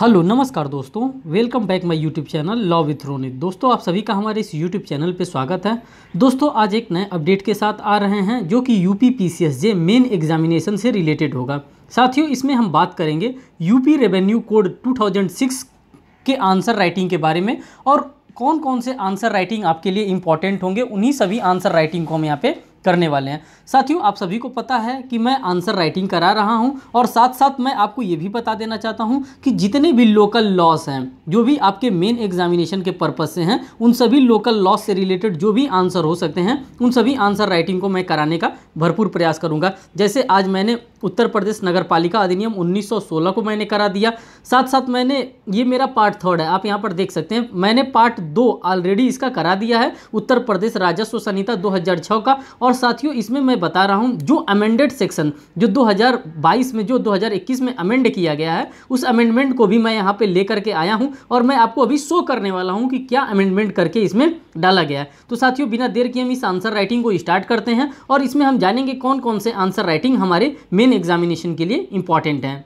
hello नमस्कार दोस्तों welcome back my YouTube channel law with Ronit दोस्तों आप सभी का हमारे इस यूट्यूब चैनल पे स्वागत है दोस्तों आज एक नए अपडेट के साथ आ रहे हैं जो कि U P P main examination से रिलेटेड होगा साथियों इसमें हम बात करेंगे यूपी रेवेन्यू कोड 2006 के आंसर राइटिंग के बारे में और कौन कौन से आंसर राइटिंग आपके लिए इंपॉर्टेंट होंगे उन्हीं सभी आंसर राइटिंग को हम यहाँ पे करने वाले हैं साथियों आप सभी को पता है कि मैं आंसर राइटिंग करा रहा हूं और साथ साथ मैं आपको ये भी बता देना चाहता हूं कि जितने भी लोकल लॉस हैं जो भी आपके मेन एग्जामिनेशन के पर्पज़ से हैं उन सभी लोकल लॉस से रिलेटेड जो भी आंसर हो सकते हैं उन सभी आंसर राइटिंग को मैं कराने का भरपूर प्रयास करूँगा जैसे आज मैंने उत्तर प्रदेश नगर पालिका अधिनियम उन्नीस को मैंने करा दिया साथ साथ मैंने ये मेरा पार्ट थर्ड है आप यहाँ पर देख सकते हैं मैंने पार्ट दो ऑलरेडी इसका करा दिया है उत्तर प्रदेश राजस्व संहिता 2006 का और और साथियों इसमें मैं बता रहा हूँ जो अमेंडेड सेक्शन जो 2022 में जो 2021 में अमेंड किया गया है उस अमेंडमेंट को भी मैं यहाँ पे लेकर के आया हूँ और मैं आपको अभी शो करने वाला हूँ कि क्या अमेंडमेंट करके इसमें डाला गया है तो साथियों बिना देर किए हम इस आंसर राइटिंग को स्टार्ट करते हैं और इसमें हम जानेंगे कौन कौन से आंसर राइटिंग हमारे मेन एग्जामिनेशन के लिए इंपॉर्टेंट हैं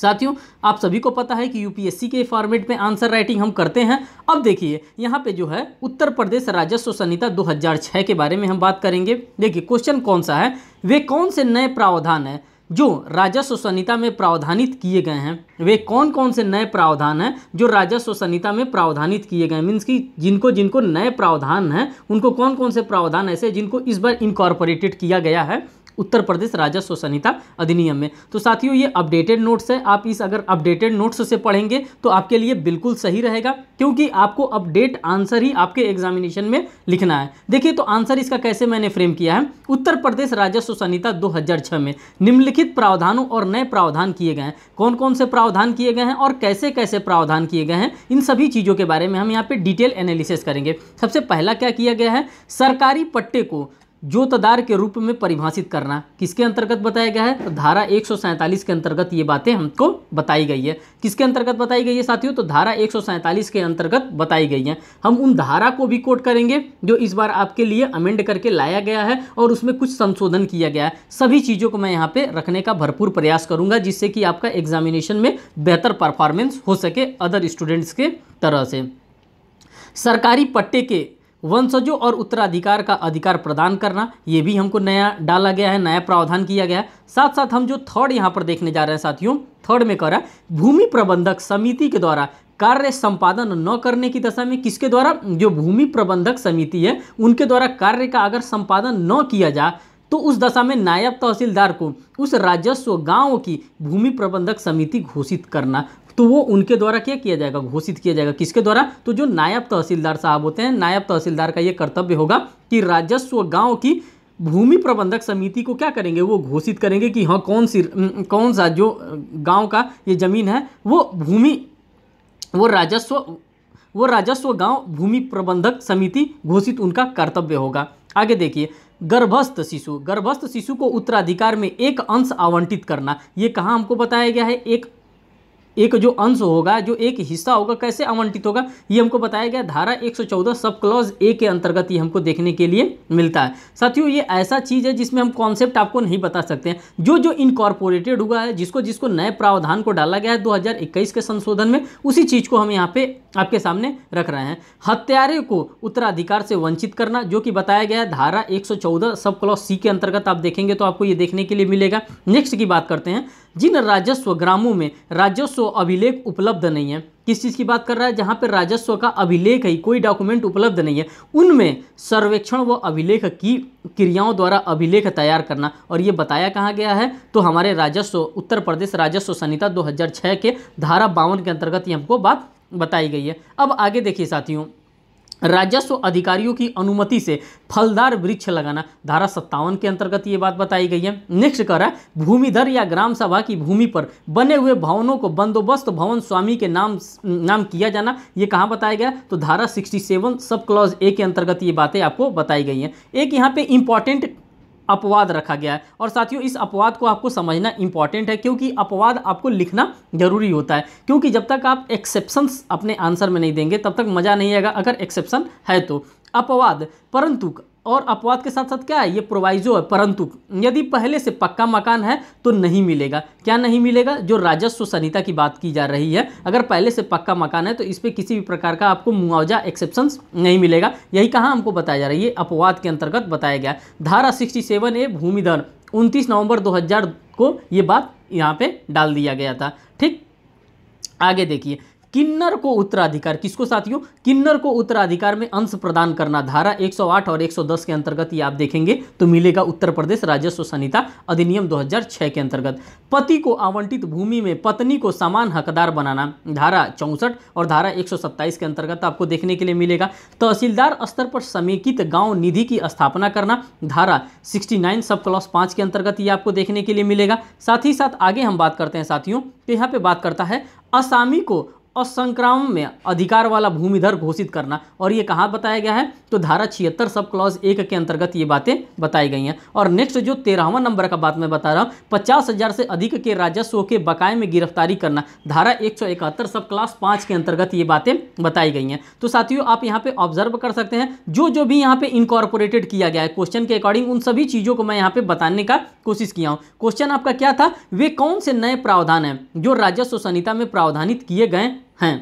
साथियों आप सभी को पता है कि यूपीएससी के फॉर्मेट में आंसर राइटिंग हम करते हैं अब देखिए यहाँ पे जो है उत्तर प्रदेश राजस्व संहिता 2006 के बारे में हम बात करेंगे देखिए क्वेश्चन कौन सा है वे कौन से नए प्रावधान हैं जो राजस्व संहिता में प्रावधानित किए गए हैं वे कौन कौन से नए प्रावधान हैं जो राजस्व संहिता में प्रावधानित किए गए हैं मीन्स की जिनको जिनको नए प्रावधान हैं उनको कौन कौन से प्रावधान ऐसे जिनको इस बार इनकॉर्पोरेटेड किया गया है उत्तर प्रदेश राजस्व संहिता अधिनियम में तो साथियों ये अपडेटेड नोट्स है आप इस अगर अपडेटेड नोट्स से पढ़ेंगे तो आपके लिए बिल्कुल सही रहेगा क्योंकि आपको अपडेट आंसर ही आपके एग्जामिनेशन में लिखना है देखिए तो आंसर इसका कैसे मैंने फ्रेम किया है उत्तर प्रदेश राजस्व संहिता दो में निम्नलिखित प्रावधानों और नए प्रावधान किए गए हैं कौन कौन से प्रावधान किए गए हैं और कैसे कैसे प्रावधान किए गए हैं इन सभी चीज़ों के बारे में हम यहाँ पे डिटेल एनालिसिस करेंगे सबसे पहला क्या किया गया है सरकारी पट्टे को जोतदार के रूप में परिभाषित करना किसके अंतर्गत बताया गया है तो धारा एक के अंतर्गत ये बातें हमको बताई गई है किसके अंतर्गत बताई गई है साथियों तो धारा एक के अंतर्गत बताई गई है हम उन धारा को भी कोट करेंगे जो इस बार आपके लिए अमेंड करके लाया गया है और उसमें कुछ संशोधन किया गया है सभी चीज़ों को मैं यहाँ पर रखने का भरपूर प्रयास करूँगा जिससे कि आपका एग्जामिनेशन में बेहतर परफॉर्मेंस हो सके अदर स्टूडेंट्स के तरह से सरकारी पट्टे के वंशजों और उत्तराधिकार का अधिकार प्रदान करना ये भी हमको नया डाला गया है नया प्रावधान किया गया है साथ साथ हम जो थर्ड यहाँ पर देखने जा रहे हैं साथियों थर्ड में कह रहा है भूमि प्रबंधक समिति के द्वारा कार्य संपादन न करने की दशा में किसके द्वारा जो भूमि प्रबंधक समिति है उनके द्वारा कार्य का अगर संपादन न किया जाए तो उस दशा में नायब तहसीलदार को उस राजस्व गांव की भूमि प्रबंधक समिति घोषित करना तो वो उनके द्वारा क्या किया जाएगा घोषित किया जाएगा किसके द्वारा तो जो नायब तहसीलदार साहब होते हैं नायब तहसीलदार का ये कर्तव्य होगा कि राजस्व गाँव की भूमि प्रबंधक समिति को क्या करेंगे वो घोषित करेंगे कि हाँ कौन सी कौन सा जो गांव का ये ज़मीन है वो भूमि वो राजस्व वो राजस्व गांव भूमि प्रबंधक समिति घोषित उनका कर्तव्य होगा आगे देखिए गर्भस्थ शिशु गर्भस्थ शिशु को उत्तराधिकार में एक अंश आवंटित करना ये कहाँ हमको बताया गया है एक एक जो अंश होगा जो एक हिस्सा होगा कैसे आवंटित होगा ये हमको बताया गया धारा 114 सब क्लॉज ए के अंतर्गत ही हमको देखने के लिए मिलता है साथियों ये ऐसा चीज़ है जिसमें हम कॉन्सेप्ट आपको नहीं बता सकते हैं जो जो इनकॉर्पोरेटेड हुआ है जिसको जिसको नए प्रावधान को डाला गया है 2021 के संशोधन में उसी चीज़ को हम यहाँ पे आपके सामने रख रहे हैं हत्यारे को उत्तराधिकार से वंचित करना जो कि बताया गया है धारा एक सब क्लॉज सी के अंतर्गत आप देखेंगे तो आपको ये देखने के लिए मिलेगा नेक्स्ट की बात करते हैं जिन राजस्व ग्रामों में राजस्व राजस्व तो अभिलेख उपलब्ध नहीं है किस चीज़ की बात कर रहा है जहाँ पर राजस्व का अभिलेख है कोई डॉक्यूमेंट उपलब्ध नहीं है उनमें सर्वेक्षण व अभिलेख की क्रियाओं द्वारा अभिलेख तैयार करना और ये बताया कहाँ गया है तो हमारे राजस्व उत्तर प्रदेश राजस्व संहिता 2006 के धारा बावन के अंतर्गत ये हमको बात बताई गई है अब आगे देखिए साथियों राजस्व अधिकारियों की अनुमति से फलदार वृक्ष लगाना धारा सत्तावन के अंतर्गत ये बात बताई गई है नेक्स्ट कर रहा है भूमिधर या ग्राम सभा की भूमि पर बने हुए भवनों को बंदोबस्त भवन स्वामी के नाम नाम किया जाना ये कहाँ बताया गया तो धारा 67 सब क्लॉज ए के अंतर्गत ये बातें आपको बताई गई हैं एक यहाँ पे इंपॉर्टेंट अपवाद रखा गया है और साथियों इस अपवाद को आपको समझना इंपॉर्टेंट है क्योंकि अपवाद आपको लिखना जरूरी होता है क्योंकि जब तक आप एक्सेप्शंस अपने आंसर में नहीं देंगे तब तक मज़ा नहीं आएगा अगर एक्सेप्शन है तो अपवाद परंतु और अपवाद के साथ साथ क्या है ये प्रोवाइजो है परंतु यदि पहले से पक्का मकान है तो नहीं मिलेगा क्या नहीं मिलेगा जो राजस्व संहिता की बात की जा रही है अगर पहले से पक्का मकान है तो इस पर किसी भी प्रकार का आपको मुआवजा एक्सेप्शन नहीं मिलेगा यही कहाँ हमको बताया जा रहा है ये अपवाद के अंतर्गत बताया गया धारा सिक्सटी सेवन ए भूमिधन उनतीस दो हज़ार को ये बात यहाँ पर डाल दिया गया था ठीक आगे देखिए किन्नर को उत्तराधिकार किसको साथियों किन्नर को उत्तराधिकार में अंश प्रदान करना धारा 108 और 110 के अंतर्गत ये आप देखेंगे तो मिलेगा उत्तर प्रदेश राजस्व संहिता अधिनियम 2006 के अंतर्गत पति को आवंटित भूमि में पत्नी को समान हकदार बनाना धारा चौंसठ और धारा एक के अंतर्गत आपको देखने के लिए मिलेगा तहसीलदार तो स्तर पर समेकित गाँव निधि की स्थापना करना धारा सिक्सटी सब क्लॉस पाँच के अंतर्गत ये आपको देखने के लिए मिलेगा साथ ही साथ आगे हम बात करते हैं साथियों तो यहाँ पे बात करता है असामी को असंक्राम में अधिकार वाला भूमिधर घोषित करना और ये कहाँ बताया गया है तो धारा छिहत्तर सब क्लॉज एक के अंतर्गत ये बातें बताई गई हैं और नेक्स्ट जो तेरहवा नंबर का बात मैं बता रहा हूँ पचास हज़ार से अधिक के राजस्व के बकाए में गिरफ्तारी करना धारा एक सौ इकहत्तर सब क्लास पाँच के अंतर्गत ये बातें बताई गई हैं तो साथियों आप यहाँ पर ऑब्जर्व कर सकते हैं जो जो भी यहाँ पर इनकॉर्पोरेटेड किया गया है क्वेश्चन के अकॉर्डिंग उन सभी चीज़ों को मैं यहाँ पर बताने का कोशिश किया हूँ क्वेश्चन आपका क्या था वे कौन से नए प्रावधान हैं जो राजस्व संहिता में प्रावधानित किए गए হ্যাঁ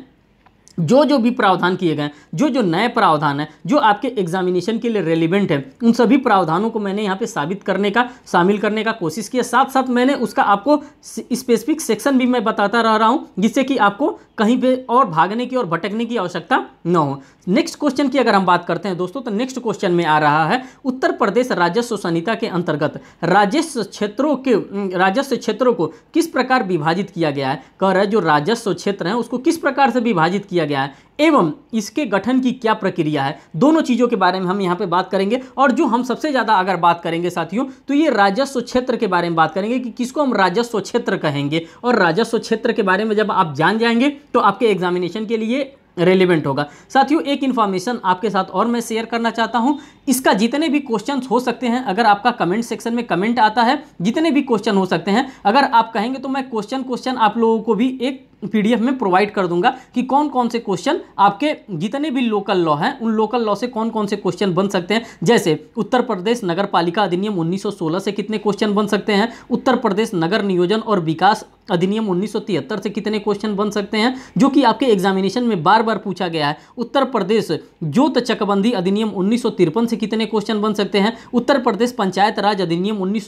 जो जो भी प्रावधान किए गए जो जो नए प्रावधान हैं जो आपके एग्जामिनेशन के लिए रेलिवेंट हैं उन सभी प्रावधानों को मैंने यहाँ पे साबित करने का शामिल करने का कोशिश किया साथ साथ मैंने उसका आपको स्पेसिफिक सेक्शन भी मैं बताता रह रहा हूँ जिससे कि आपको कहीं पे और भागने की और भटकने की आवश्यकता न हो नेक्स्ट क्वेश्चन की अगर हम बात करते हैं दोस्तों तो नेक्स्ट क्वेश्चन में आ रहा है उत्तर प्रदेश राजस्व संहिता के अंतर्गत राजस्व क्षेत्रों के राजस्व क्षेत्रों को किस प्रकार विभाजित किया गया है कह रहे जो राजस्व क्षेत्र हैं उसको किस प्रकार से विभाजित किया गया है एवं इसके गठन की क्या प्रक्रिया है दोनों चीज़ों के बारे में हम यहाँ पे बात करेंगे और जो हम सबसे ज़्यादा अगर बात करेंगे साथियों तो ये राजस्व क्षेत्र के बारे में बात करेंगे कि किसको हम राजस्व क्षेत्र कहेंगे और राजस्व क्षेत्र के बारे में जब आप जान जाएंगे तो आपके एग्जामिनेशन के लिए रेलिवेंट होगा साथियों एक इन्फॉर्मेशन आपके साथ और मैं शेयर करना चाहता हूं इसका जितने भी क्वेश्चंस हो सकते हैं अगर आपका कमेंट सेक्शन में कमेंट आता है जितने भी क्वेश्चन हो सकते हैं अगर आप कहेंगे तो मैं क्वेश्चन क्वेश्चन आप लोगों को भी एक पीडीएफ में प्रोवाइड कर दूंगा कि कौन कौन से क्वेश्चन आपके जितने भी लोकल लॉ हैं उन लोकल लॉ से कौन कौन से क्वेश्चन बन सकते हैं जैसे उत्तर प्रदेश नगर पालिका अधिनियम 1916 से कितने क्वेश्चन बन सकते हैं उत्तर प्रदेश नगर नियोजन और विकास अधिनियम 1973 से कितने क्वेश्चन बन सकते हैं जो कि आपके एग्जामिनेशन में बार बार पूछा गया है उत्तर प्रदेश जोत चकबंदी अधिनियम उन्नीस से कितने क्वेश्चन बन सकते हैं उत्तर प्रदेश पंचायत राज अधिनियम उन्नीस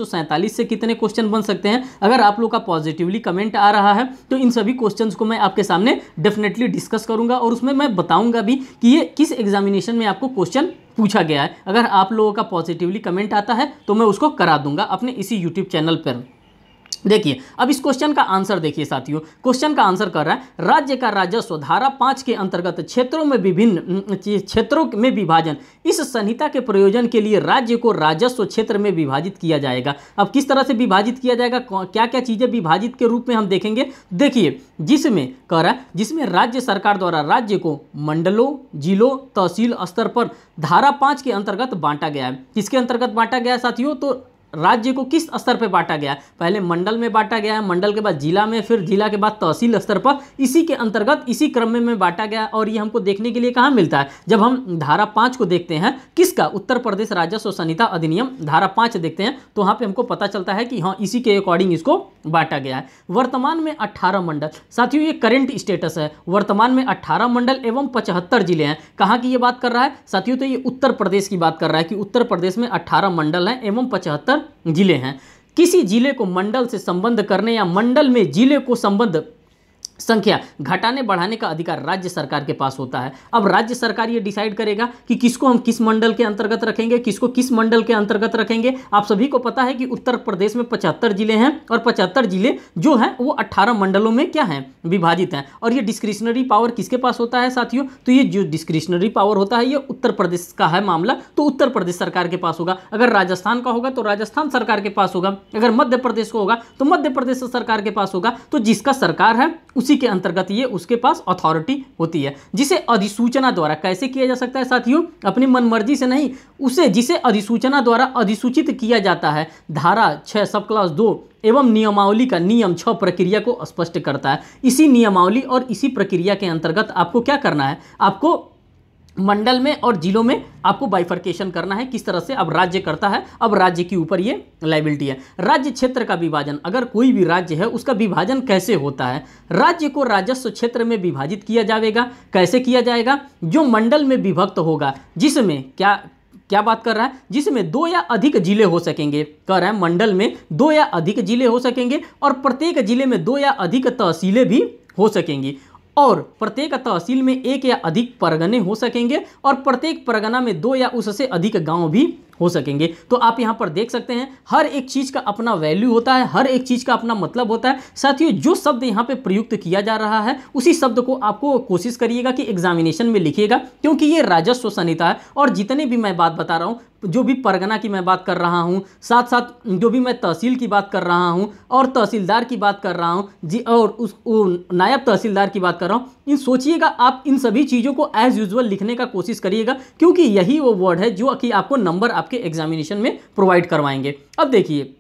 से कितने क्वेश्चन बन सकते हैं अगर आप लोग का पॉजिटिवली कमेंट आ रहा है तो इन सभी क्वेश्चन क्वेश्चन को मैं आपके सामने डेफिनेटली डिस्कस करूंगा और उसमें मैं बताऊंगा भी कि ये किस एग्जामिनेशन में आपको क्वेश्चन पूछा गया है अगर आप लोगों का पॉजिटिवली कमेंट आता है तो मैं उसको करा दूंगा अपने इसी यूट्यूब चैनल पर देखिए अब इस क्वेश्चन का आंसर देखिए साथियों क्वेश्चन का आंसर कर रहा है राज्य का राजस्व धारा पाँच के अंतर्गत क्षेत्रों में विभिन्न क्षेत्रों में विभाजन इस संहिता के प्रयोजन के लिए राज्य को राजस्व क्षेत्र में विभाजित किया जाएगा अब किस तरह से विभाजित किया जाएगा क्या क्या चीज़ें विभाजित के रूप में हम देखेंगे देखिए जिसमें कह रहा है जिसमें राज्य सरकार द्वारा राज्य को मंडलों जिलों तहसील स्तर पर धारा पाँच के अंतर्गत बांटा गया है किसके अंतर्गत बांटा गया है साथियों तो राज्य को किस स्तर पर बांटा गया पहले मंडल में बांटा गया है मंडल के बाद जिला में फिर जिला के बाद तहसील स्तर पर इसी के अंतर्गत इसी क्रम में, में बांटा गया और ये हमको देखने के लिए कहाँ मिलता है जब हम धारा पाँच को देखते हैं किसका उत्तर प्रदेश राजस्व संहिता अधिनियम धारा पाँच देखते हैं तो वहाँ पर हमको पता चलता है कि हाँ इसी के अकॉर्डिंग इसको बांटा गया है वर्तमान में अट्ठारह मंडल साथियों ये करेंट स्टेटस है वर्तमान में अट्ठारह मंडल एवं पचहत्तर जिले हैं कहाँ की ये बात कर रहा है साथियों तो ये उत्तर प्रदेश की बात कर रहा है कि उत्तर प्रदेश में अट्ठारह मंडल हैं एवं पचहत्तर जिले हैं किसी जिले को मंडल से संबंध करने या मंडल में जिले को संबंध संख्या घटाने बढ़ाने का अधिकार राज्य सरकार के पास होता है अब राज्य सरकार ये डिसाइड करेगा कि किसको हम किस मंडल के अंतर्गत रखेंगे किसको किस मंडल के अंतर्गत रखेंगे आप सभी को पता है कि उत्तर प्रदेश में पचहत्तर जिले हैं और पचहत्तर जिले जो हैं वो अट्ठारह मंडलों में क्या हैं विभाजित हैं और ये डिस्क्रिशनरी पावर किसके पास होता है साथियों तो ये जो डिस्क्रिशनरी पावर होता है ये उत्तर प्रदेश का है मामला तो उत्तर प्रदेश सरकार के पास होगा अगर राजस्थान का होगा तो राजस्थान सरकार के पास होगा अगर मध्य प्रदेश का होगा तो मध्य प्रदेश सरकार के पास होगा तो जिसका सरकार है उसी उसी के अंतर्गत ये उसके पास अथॉरिटी होती है जिसे अधिसूचना द्वारा कैसे किया जा सकता है साथियों अपनी मनमर्जी से नहीं उसे जिसे अधिसूचना द्वारा अधिसूचित किया जाता है धारा छः सब क्लास दो एवं नियमावली का नियम छ प्रक्रिया को स्पष्ट करता है इसी नियमावली और इसी प्रक्रिया के अंतर्गत आपको क्या करना है आपको मंडल में और जिलों में आपको बाइफर्केशन करना है किस तरह से अब राज्य करता है अब राज्य के ऊपर ये लाइबिलिटी है राज्य क्षेत्र का विभाजन अगर कोई भी राज्य है उसका विभाजन कैसे होता है राज्य को राजस्व क्षेत्र में विभाजित किया जाएगा कैसे किया जाएगा जो मंडल में विभक्त होगा जिसमें क्या क्या बात कर रहा है जिसमें दो या अधिक जिले हो सकेंगे कह रहा है मंडल में दो या अधिक जिले हो सकेंगे और प्रत्येक जिले में दो या अधिक तहसीलें भी हो सकेंगी और प्रत्येक तहसील में एक या अधिक परगने हो सकेंगे और प्रत्येक परगना में दो या उससे अधिक गांव भी हो सकेंगे तो आप यहाँ पर देख सकते हैं हर एक चीज़ का अपना वैल्यू होता है हर एक चीज़ का अपना मतलब होता है साथियों जो शब्द यहाँ पे प्रयुक्त किया जा रहा है उसी शब्द को आपको कोशिश करिएगा कि एग्जामिनेशन में लिखिएगा क्योंकि ये राजस्व संहिता है और जितने भी मैं बात बता रहा हूँ जो भी परगना की मैं बात कर रहा हूँ साथ साथ जो भी मैं तहसील की बात कर रहा हूँ और तहसीलदार की बात कर रहा हूँ जी और उस नायब तहसीलदार की बात कर रहा हूँ इन सोचिएगा आप इन सभी चीज़ों को एज यूजल लिखने का कोशिश करिएगा क्योंकि यही वो वर्ड है जो कि आपको नंबर आपके एग्जामिनेशन में प्रोवाइड करवाएंगे अब देखिए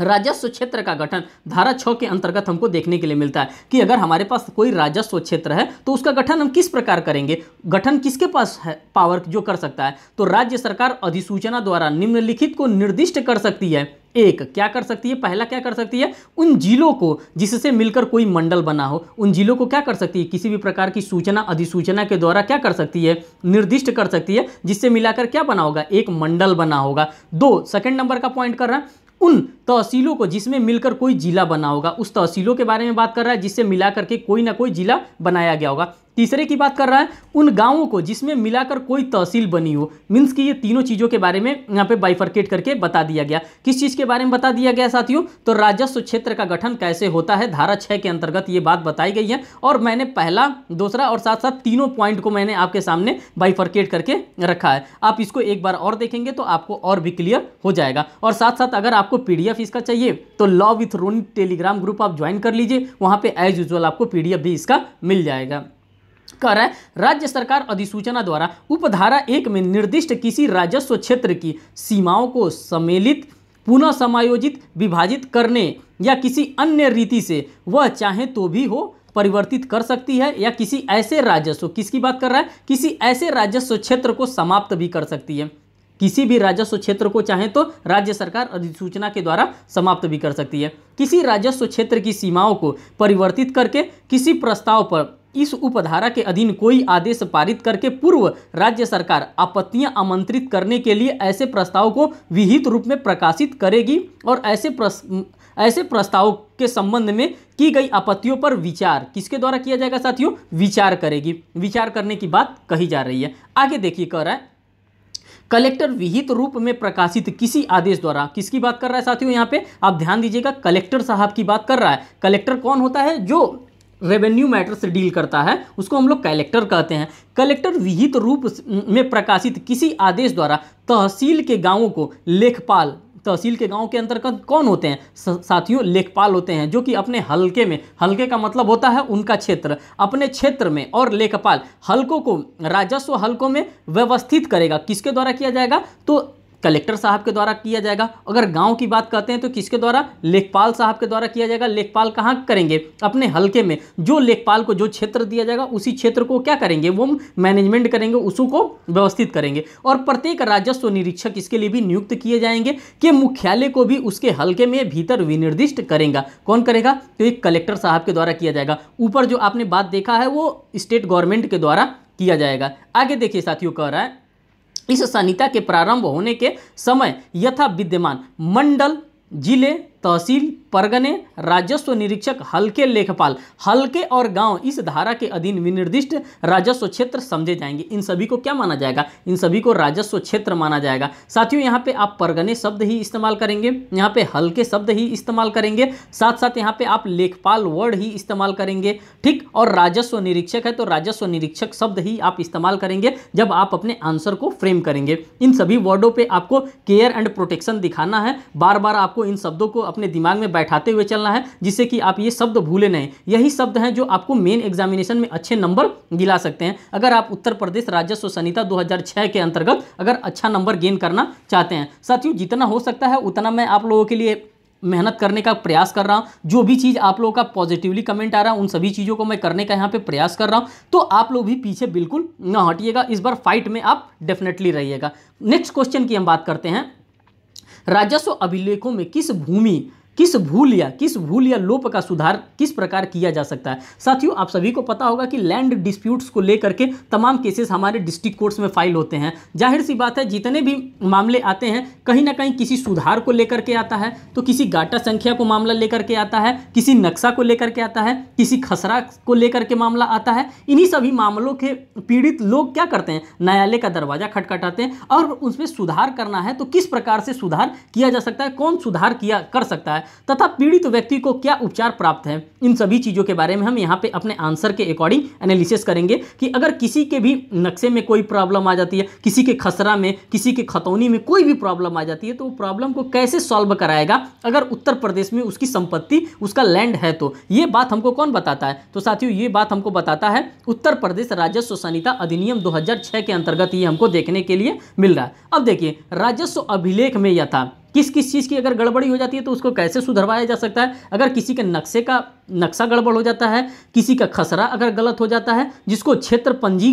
राजस्व क्षेत्र का गठन धारा छः के अंतर्गत हमको देखने के लिए मिलता है कि अगर हमारे पास कोई राजस्व क्षेत्र है तो उसका गठन हम किस प्रकार करेंगे गठन किसके पास है पावर जो कर सकता है तो राज्य सरकार अधिसूचना द्वारा निम्नलिखित को निर्दिष्ट कर सकती है एक क्या कर सकती है पहला क्या कर सकती है उन जिलों को जिससे मिलकर कोई मंडल बना हो उन जिलों को क्या कर सकती है किसी भी प्रकार की सूचना अधिसूचना के द्वारा क्या कर सकती है निर्दिष्ट कर सकती है जिससे मिलाकर क्या बना होगा एक मंडल बना होगा दो सेकंड नंबर का पॉइंट कर रहा है उन तहसीलों को जिसमें मिलकर कोई ज़िला बना होगा उस तहसीलों के बारे में बात कर रहा है जिससे मिला करके कोई ना कोई ज़िला बनाया गया होगा तीसरे की बात कर रहा है उन गांवों को जिसमें मिलाकर कोई तहसील बनी हो मीन्स कि ये तीनों चीज़ों के बारे में यहाँ पे बाइफर्केट करके बता दिया गया किस चीज़ के बारे में बता दिया गया साथियों तो राजस्व क्षेत्र का गठन कैसे होता है धारा छः के अंतर्गत ये बात बताई गई है और मैंने पहला दूसरा और साथ साथ तीनों पॉइंट को मैंने आपके सामने बाइफर्केट करके रखा है आप इसको एक बार और देखेंगे तो आपको और भी क्लियर हो जाएगा और साथ साथ अगर आपको पी इसका चाहिए तो law with Roni Telegram group आप ज्वाइन कर लीजिए वहाँ पर एज यूजल आपको पी भी इसका मिल जाएगा कर राज्य सरकार अधिसूचना द्वारा उपधारा एक में निर्दिष्ट किसी राजस्व क्षेत्र की सीमाओं को सम्मिलित पुनः समायोजित विभाजित करने या किसी अन्य रीति से वह चाहे तो भी हो परिवर्तित कर सकती है या किसी ऐसे राजस्व किसकी बात कर रहा है किसी ऐसे राजस्व क्षेत्र को समाप्त भी कर सकती है किसी भी राजस्व क्षेत्र को चाहे तो राज्य सरकार अधिसूचना के द्वारा समाप्त भी कर सकती है किसी राजस्व क्षेत्र की सीमाओं को परिवर्तित करके किसी प्रस्ताव पर इस उपधारा के अधीन कोई आदेश पारित करके पूर्व राज्य सरकार आपत्तियां आमंत्रित करने के लिए ऐसे प्रस्ताव को विहित रूप में प्रकाशित करेगी और ऐसे प्रस, ऐसे प्रस्ताव के संबंध में की गई आपत्तियों पर विचार किसके द्वारा किया जाएगा साथियों विचार करेगी विचार करने की बात कही जा रही है आगे देखिए कह रहा है कलेक्टर विहित रूप में प्रकाशित किसी आदेश द्वारा किसकी बात कर रहा है साथियों यहाँ पे आप ध्यान दीजिएगा कलेक्टर साहब की बात कर रहा है कलेक्टर कौन होता है जो रेवेन्यू मैटर से डील करता है उसको हम लोग कलेक्टर कहते हैं कलेक्टर विहित रूप में प्रकाशित किसी आदेश द्वारा तहसील के गाँवों को लेखपाल तहसील के गांव के अंतर्गत कौन होते हैं साथियों लेखपाल होते हैं जो कि अपने हलके में हलके का मतलब होता है उनका क्षेत्र अपने क्षेत्र में और लेखपाल हलकों को राजस्व हलकों में व्यवस्थित करेगा किसके द्वारा किया जाएगा तो कलेक्टर साहब के द्वारा किया जाएगा अगर गांव की बात करते हैं तो किसके द्वारा लेखपाल साहब के द्वारा किया जाएगा लेखपाल कहाँ करेंगे अपने हल्के में जो लेखपाल को जो क्षेत्र दिया जाएगा उसी क्षेत्र को क्या करेंगे वो मैनेजमेंट करेंगे उसको व्यवस्थित करेंगे और प्रत्येक राजस्व निरीक्षक इसके लिए भी नियुक्त किए जाएंगे कि मुख्यालय को भी उसके हल्के में भीतर विनिर्दिष्ट करेगा कौन करेगा तो एक कलेक्टर साहब के द्वारा किया जाएगा ऊपर जो आपने बात देखा है वो स्टेट गवर्नमेंट के द्वारा किया जाएगा आगे देखिए साथियों कह रहा है इस संहिता के प्रारंभ होने के समय यथा विद्यमान मंडल जिले तहसील परगने राजस्व निरीक्षक हल्के लेखपाल हल्के और गांव इस धारा के अधीन विनिर्दिष्ट राजस्व क्षेत्र समझे जाएंगे इन सभी को क्या माना जाएगा इन सभी को राजस्व क्षेत्र माना जाएगा साथियों यहाँ पे आप परगने शब्द ही इस्तेमाल करेंगे यहाँ पे हल्के शब्द ही इस्तेमाल करेंगे साथ साथ यहाँ पे आप लेखपाल वर्ड ही इस्तेमाल करेंगे ठीक और राजस्व निरीक्षक है तो राजस्व निरीक्षक शब्द ही आप इस्तेमाल करेंगे जब आप अपने आंसर को फ्रेम करेंगे इन सभी वर्डों पर आपको केयर एंड प्रोटेक्शन दिखाना है बार बार आपको इन शब्दों को अपने दिमाग में बैठाते हुए चलना है जिससे कि आप ये शब्द भूले नहीं यही शब्द हैं जो आपको मेन एग्जामिनेशन में अच्छे नंबर दिला सकते हैं अगर आप उत्तर प्रदेश राजस्व संहिता दो के अंतर्गत अगर अच्छा नंबर गेन करना चाहते हैं साथियों जितना हो सकता है उतना मैं आप लोगों के लिए मेहनत करने का प्रयास कर रहा हूँ जो भी चीज़ आप लोगों का पॉजिटिवली कमेंट आ रहा है उन सभी चीज़ों को मैं करने का यहाँ पे प्रयास कर रहा हूँ तो आप लोग भी पीछे बिल्कुल ना हटिएगा इस बार फाइट में आप डेफिनेटली रहिएगा नेक्स्ट क्वेश्चन की हम बात करते हैं राजस्व अभिलेखों में किस भूमि किस भूल या किस भूल या लोप का सुधार किस प्रकार किया जा सकता है साथियों आप सभी को पता होगा कि लैंड डिस्प्यूट्स को लेकर के तमाम केसेस हमारे डिस्ट्रिक्ट कोर्ट्स में फाइल होते हैं जाहिर सी बात है जितने भी मामले आते हैं कहीं ना कहीं किसी सुधार को लेकर के आता है तो किसी गाटा संख्या को मामला लेकर के आता है किसी नक्शा को लेकर के आता है किसी खसरा को लेकर के मामला आता है इन्हीं सभी मामलों के पीड़ित लोग क्या करते हैं न्यायालय का दरवाज़ा खटखटाते हैं और उसमें सुधार करना है तो किस प्रकार से सुधार किया जा सकता है कौन सुधार किया कर सकता है तथा पीड़ित व्यक्ति को क्या उपचार प्राप्त है इन सभी चीज़ों के बारे में हम यहाँ पे अपने आंसर के अकॉर्डिंग एनालिसिस करेंगे कि अगर किसी के भी नक्शे में कोई प्रॉब्लम आ जाती है किसी के खसरा में किसी के खतौनी में कोई भी प्रॉब्लम आ जाती है तो वो प्रॉब्लम को कैसे सॉल्व कराएगा अगर उत्तर प्रदेश में उसकी संपत्ति उसका लैंड है तो ये बात हमको कौन बताता है तो साथियों ये बात हमको बताता है उत्तर प्रदेश राजस्व संहिता अधिनियम दो के अंतर्गत ये हमको देखने के लिए मिल रहा है अब देखिए राजस्व अभिलेख में यह था किस किस चीज़ की अगर गड़बड़ी हो जाती है तो उसको कैसे सुधरवाया जा सकता है अगर किसी के नक्शे का नक्शा गड़बड़ हो जाता है किसी का खसरा अगर गलत हो जाता है जिसको क्षेत्र पंजी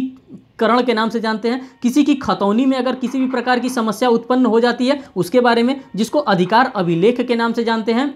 करण के नाम से जानते हैं किसी की खतौनी में अगर किसी भी प्रकार की समस्या उत्पन्न हो जाती है उसके बारे में जिसको अधिकार अभिलेख के नाम से जानते हैं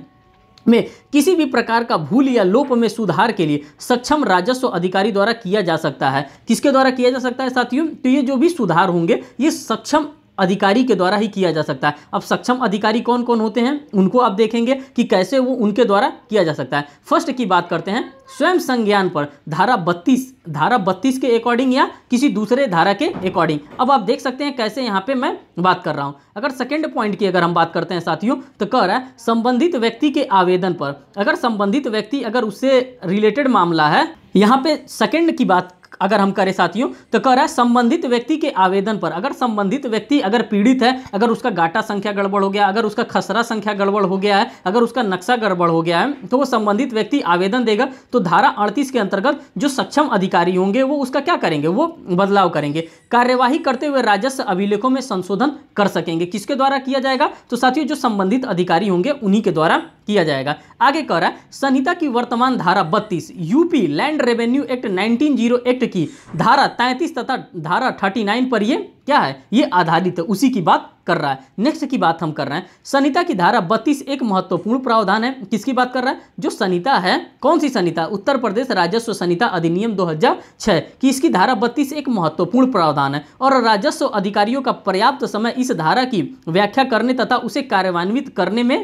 में किसी भी प्रकार का भूल या लोप में सुधार के लिए सक्षम राजस्व अधिकारी द्वारा किया जा सकता है किसके द्वारा किया जा सकता है साथियों तो ये जो भी सुधार होंगे ये सक्षम अधिकारी के द्वारा ही किया जा सकता है अब सक्षम अधिकारी कौन कौन होते हैं उनको आप देखेंगे कि कैसे वो उनके द्वारा किया जा सकता है फर्स्ट की बात करते हैं स्वयं संज्ञान पर धारा 32 धारा 32 के अकॉर्डिंग या किसी दूसरे धारा के अकॉर्डिंग अब आप देख सकते हैं कैसे यहाँ पे मैं बात कर रहा हूँ अगर सेकेंड पॉइंट की अगर हम बात करते हैं साथियों तो कह रहा है संबंधित व्यक्ति के आवेदन पर अगर संबंधित व्यक्ति अगर उससे रिलेटेड मामला है यहाँ पे सेकेंड की बात अगर हम करें साथियों तो कह रहा है संबंधित व्यक्ति के आवेदन पर अगर संबंधित व्यक्ति अगर पीड़ित है अगर उसका गाटा संख्या गड़बड़ हो गया अगर उसका खसरा संख्या गड़बड़ हो गया है अगर उसका नक्शा गड़बड़ हो गया है तो वो संबंधित व्यक्ति आवेदन देगा तो धारा अड़तीस के अंतर्गत जो सक्षम अधिकारी होंगे वो उसका क्या करेंगे वो बदलाव करेंगे कार्यवाही करते हुए राजस्व अभिलेखों में संशोधन कर सकेंगे किसके द्वारा किया जाएगा तो साथियों जो संबंधित अधिकारी होंगे उन्हीं के द्वारा किया जाएगा आगे कह रहा है संहिता की वर्तमान धारा बत्तीस UP land revenue act nineteen act की धारा 33 तथा धारा 39 पर ये क्या है ये आधारित है उसी की बात कर रहा है नेक्स्ट की बात हम कर रहे हैं संहिता की धारा 32 एक महत्वपूर्ण प्रावधान है किसकी बात कर रहा है जो संहिता है कौन सी संहिता उत्तर प्रदेश राजस्व संहिता अधिनियम 2006 कि इसकी धारा 32 एक महत्वपूर्ण प्रावधान है और राजस्व अधिकारियों का पर्याप्त समय इस धारा की व्याख्या करने तथा उसे कार्यान्वित करने में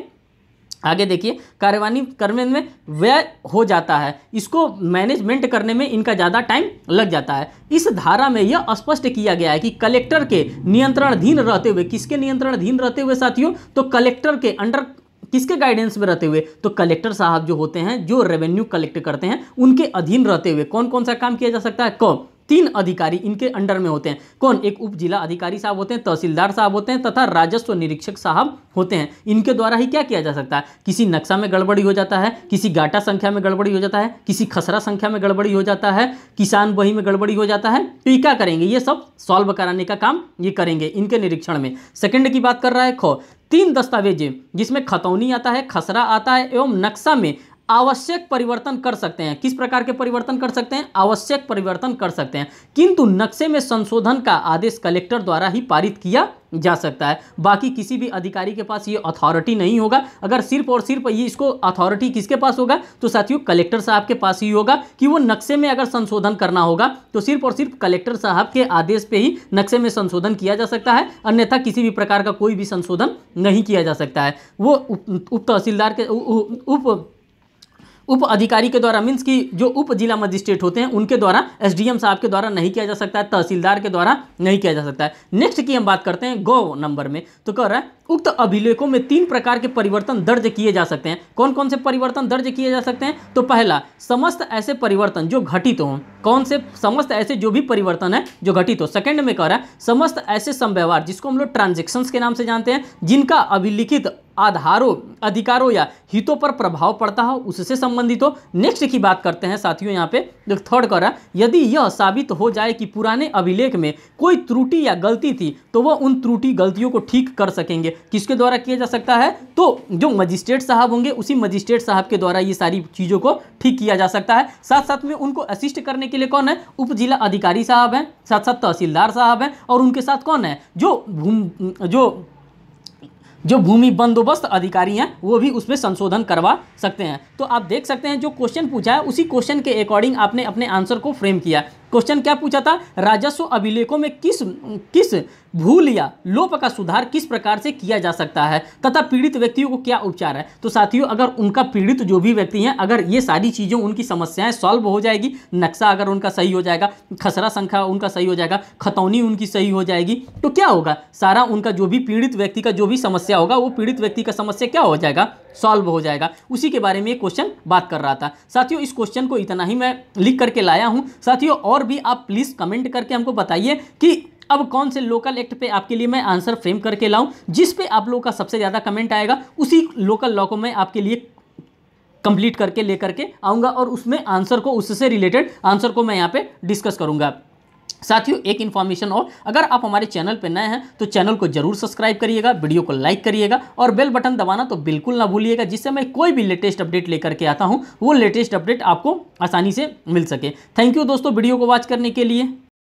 आगे देखिए कार्यवाही करने में व्यय हो जाता है इसको मैनेजमेंट करने में इनका ज़्यादा टाइम लग जाता है इस धारा में यह स्पष्ट किया गया है कि कलेक्टर के नियंत्रणाधीन रहते हुए किसके नियंत्रणाधीन रहते हुए साथियों तो कलेक्टर के अंडर किसके गाइडेंस में रहते हुए तो कलेक्टर साहब जो होते हैं जो रेवेन्यू कलेक्ट करते हैं उनके अधीन रहते हुए कौन कौन सा काम किया जा सकता है कौन तीन अधिकारी इनके अंडर में होते हैं कौन एक उप जिला अधिकारी साहब होते हैं तहसीलदार साहब होते हैं तथा राजस्व निरीक्षक साहब होते हैं इनके द्वारा ही क्या किया जा सकता है किसी नक्शा में गड़बड़ी हो जाता है किसी गाटा संख्या में गड़बड़ी हो जाता है किसी खसरा संख्या में गड़बड़ी हो जाता है किसान बही में गड़बड़ी हो जाता है तो ये क्या करेंगे ये सब सॉल्व कराने का काम ये करेंगे इनके निरीक्षण में सेकेंड की बात कर रहा है खो तीन दस्तावेजें जिसमें खतौनी आता है खसरा आता है एवं नक्शा में आवश्यक परिवर्तन कर सकते हैं किस प्रकार के परिवर्तन कर सकते हैं आवश्यक परिवर्तन कर सकते हैं किंतु नक्शे में संशोधन का आदेश कलेक्टर द्वारा ही पारित किया जा सकता है बाकी किसी भी अधिकारी के पास ये अथॉरिटी नहीं होगा अगर सिर्फ और सिर्फ ये इसको अथॉरिटी किसके पास होगा तो साथियों कलेक्टर साहब के पास ही होगा कि वो नक्शे में अगर संशोधन करना होगा तो सिर्फ और सिर्फ कलेक्टर साहब के आदेश पे ही नक्शे में संशोधन किया जा सकता है अन्यथा किसी भी प्रकार का कोई भी संशोधन नहीं किया जा सकता है वो उप तहसीलदार के उप उप अधिकारी के द्वारा मीन्स की जो उप जिला मजिस्ट्रेट होते हैं उनके द्वारा एस साहब के द्वारा नहीं किया जा सकता है तहसीलदार के द्वारा नहीं किया जा सकता है नेक्स्ट की हम बात करते हैं गौ नंबर में तो कह रहा है उक्त अभिलेखों में तीन प्रकार के परिवर्तन दर्ज किए जा सकते हैं कौन कौन से परिवर्तन दर्ज किए जा सकते हैं तो पहला समस्त ऐसे परिवर्तन जो घटित हों कौन से समस्त ऐसे जो भी परिवर्तन है जो घटित हो सेकंड में कह रहा है समस्त ऐसे संव्यवहार जिसको हम लोग ट्रांजेक्शन्स के नाम से जानते हैं जिनका अभिलिखित आधारों अधिकारों या हितों पर प्रभाव पड़ता हो उससे संबंधित हो नेक्स्ट की बात करते हैं साथियों यहाँ पे थर्ड कर रहा यदि यह साबित हो जाए कि पुराने अभिलेख में कोई त्रुटि या गलती थी तो वह उन त्रुटि गलतियों को ठीक कर सकेंगे किसके द्वारा किया जा सकता है तो जो मजिस्ट्रेट साहब होंगे उसी मजिस्ट्रेट साहब के द्वारा ये सारी चीज़ों को ठीक किया जा सकता है साथ साथ में उनको असिस्ट करने के लिए कौन है उप जिला अधिकारी साहब हैं साथ साथ तहसीलदार साहब हैं और उनके साथ कौन है जो जो जो भूमि बंदोबस्त अधिकारी हैं वो भी उसमें संशोधन करवा सकते हैं तो आप देख सकते हैं जो क्वेश्चन पूछा है उसी क्वेश्चन के अकॉर्डिंग आपने अपने आंसर को फ्रेम किया क्वेश्चन क्या पूछा था राजस्व अभिलेखों में किस किस भूल या लोप का सुधार किस प्रकार से किया जा सकता है तथा पीड़ित व्यक्तियों को क्या उपचार है तो साथियों अगर उनका पीड़ित जो भी व्यक्ति हैं अगर ये सारी चीज़ें उनकी समस्याएं सॉल्व हो जाएगी नक्शा अगर उनका सही हो जाएगा खसरा संख्या उनका सही हो जाएगा खतौनी उनकी सही हो जाएगी तो क्या होगा सारा उनका जो भी पीड़ित व्यक्ति का जो भी समस्या होगा वो पीड़ित व्यक्ति का समस्या क्या हो जाएगा सॉल्व हो जाएगा उसी के बारे में ये क्वेश्चन बात कर रहा था साथियों इस क्वेश्चन को इतना ही मैं लिख करके लाया हूँ साथियों और और भी आप प्लीज़ कमेंट करके हमको बताइए कि अब कौन से लोकल एक्ट पे आपके लिए मैं आंसर फ्रेम करके लाऊं जिस पे आप लोगों का सबसे ज़्यादा कमेंट आएगा उसी लोकल लॉ को मैं आपके लिए कंप्लीट करके लेकर के आऊँगा और उसमें आंसर को उससे रिलेटेड आंसर को मैं यहाँ पे डिस्कस करूँगा साथियों एक इन्फॉर्मेशन और अगर आप हमारे चैनल पर नए हैं तो चैनल को जरूर सब्सक्राइब करिएगा वीडियो को लाइक करिएगा और बेल बटन दबाना तो बिल्कुल ना भूलिएगा जिससे मैं कोई भी लेटेस्ट अपडेट लेकर के आता हूँ वो लेटेस्ट अपडेट आपको आसानी से मिल सके थैंक यू दोस्तों वीडियो को वॉच करने के लिए